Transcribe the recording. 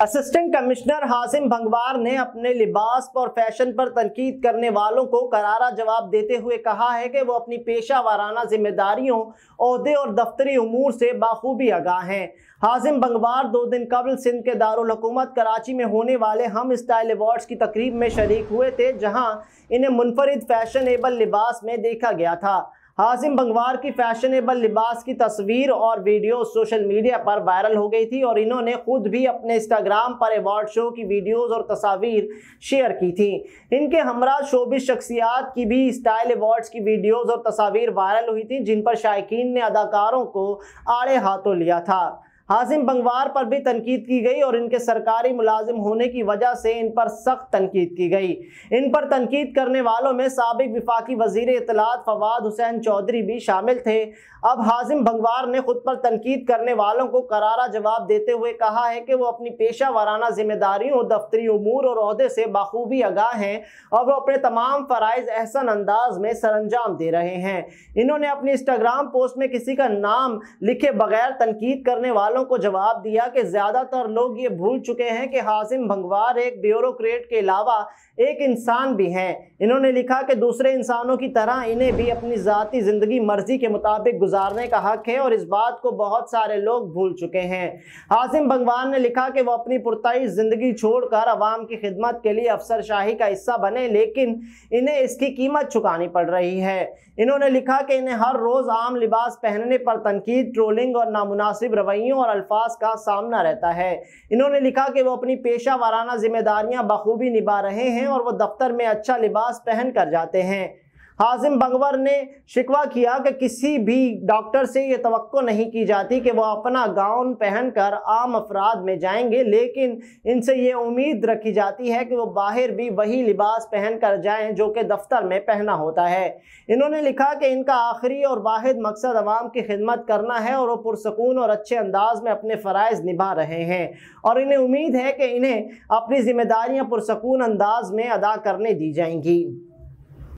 assistant commissioner Hashim भंगवार ने अपने लिबास और फैशन पर तनकीद करने वालों को करारा जवाब देते हुए कहा है कि वो अपनी पेशा वाराना जिम्मेदारियों अहदे और दफ्तरी अमूर से बाखूबी आगाह हैं हाजिम बंगवार दो दिन कबल सिंध के दारकूमत कराची में होने वाले हम स्टाइल अवार्ड्स की तकरीब में शरीक हुए थे जहाँ इन्हें मुनफरद फैशनेबल लिबास में देखा गया था हाजिम बंगवार की फैशनेबल लिबास की तस्वीर और वीडियो सोशल मीडिया पर वायरल हो गई थी और इन्होंने खुद भी अपने इंस्टाग्राम पर अवार्ड शो की वीडियोस और तस्वीर शेयर की थी इनके हमरा शोबिस शख्सियात की भी स्टाइल अवार्ड्स की वीडियोस और तस्वीर वायरल हुई थी जिन पर शायकीन ने अदाकारों को आड़े हाथों लिया था हाजिम बंगवार पर भी तनकीद की गई और इनके सरकारी मुलाजिम होने की वजह से इन पर सख्त तनकीद की गई इन पर तनकीद करने वालों में सबक विफाकी वजीर इतलात फवाद हुसैन चौधरी भी शामिल थे अब हाजिम बंगवार ने खुद पर तनकीद करने वालों को करारा जवाब देते हुए कहा है कि वो अपनी पेशा वाराना जिम्मेदारियों दफ्तरी अमूर और अहदे से बखूबी आगाह हैं और वो अपने तमाम फ़रज़ एहसन अंदाज में सरंजाम दे रहे हैं इन्होंने अपनी इंस्टाग्राम पोस्ट में किसी का नाम लिखे बगैर तनकीद करने वालों वालों को जवाब दिया कि ज़्यादातर लोग ये भूल चुके हैं कि हाजिम भंगवार एक ब्यूरोक्रेट के अलावा एक इंसान भी हैं इन्होंने लिखा कि दूसरे इंसानों की तरह इन्हें भी अपनी ज़ाती ज़िंदगी मर्जी के मुताबिक गुजारने का हक है और इस बात को बहुत सारे लोग भूल चुके हैं हाजिम भंगवान ने लिखा कि वो अपनी पुरताई ज़िंदगी छोड़कर आवाम की खिदमत के लिए अफसर शाही का हिस्सा बने लेकिन इन्हें इसकी कीमत चुकानी पड़ रही है इन्होंने लिखा कि इन्हें हर रोज़ आम लिबास पहनने पर तनकीद ट्रोलिंग और नामनासिब रवैयों और अल्फाज का सामना रहता है इन्होंने लिखा कि वो अपनी पेशा वाराना जिम्मेदारियाँ बखूबी निभा रहे हैं और वह दफ्तर में अच्छा लिबास पहन कर जाते हैं हाजिम बंगवर ने शिकवा किया कि किसी भी डॉक्टर से ये तो नहीं की जाती कि वो अपना गाउन पहनकर आम अफराद में जाएंगे लेकिन इनसे ये उम्मीद रखी जाती है कि वो बाहर भी वही लिबास पहन कर जाएँ जो कि दफ्तर में पहना होता है इन्होंने लिखा कि इनका आखिरी और वाद मकसद आवाम की खिदमत करना है और वो पुरसकून और अच्छे अंदाज में अपने फ़रज़ निभा रहे हैं और इन्हें उम्मीद है कि इन्हें अपनी जिम्मेदारियाँ पुरसकून अंदाज में अदा करने दी जाएंगी